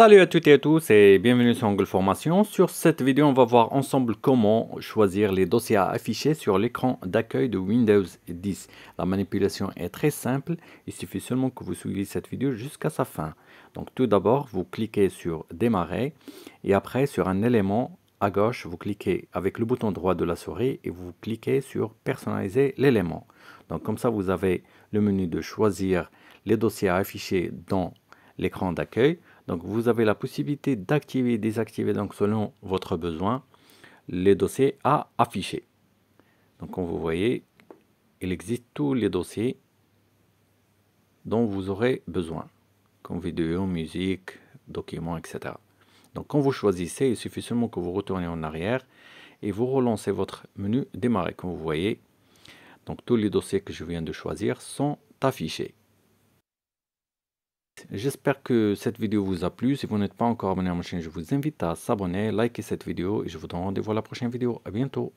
Salut à toutes et à tous et bienvenue sur Angle Formation. Sur cette vidéo, on va voir ensemble comment choisir les dossiers à afficher sur l'écran d'accueil de Windows 10. La manipulation est très simple, il suffit seulement que vous suiviez cette vidéo jusqu'à sa fin. Donc tout d'abord, vous cliquez sur Démarrer et après sur un élément à gauche, vous cliquez avec le bouton droit de la souris et vous cliquez sur Personnaliser l'élément. Donc comme ça, vous avez le menu de choisir les dossiers à afficher dans l'écran d'accueil. Donc vous avez la possibilité d'activer et désactiver donc selon votre besoin les dossiers à afficher. Donc comme vous voyez, il existe tous les dossiers dont vous aurez besoin, comme vidéo, musique, documents, etc. Donc quand vous choisissez, il suffit seulement que vous retournez en arrière et vous relancez votre menu démarrer. Comme vous voyez, donc tous les dossiers que je viens de choisir sont affichés. J'espère que cette vidéo vous a plu. Si vous n'êtes pas encore abonné à ma chaîne, je vous invite à s'abonner, liker cette vidéo et je vous donne rendez-vous à la prochaine vidéo. À bientôt.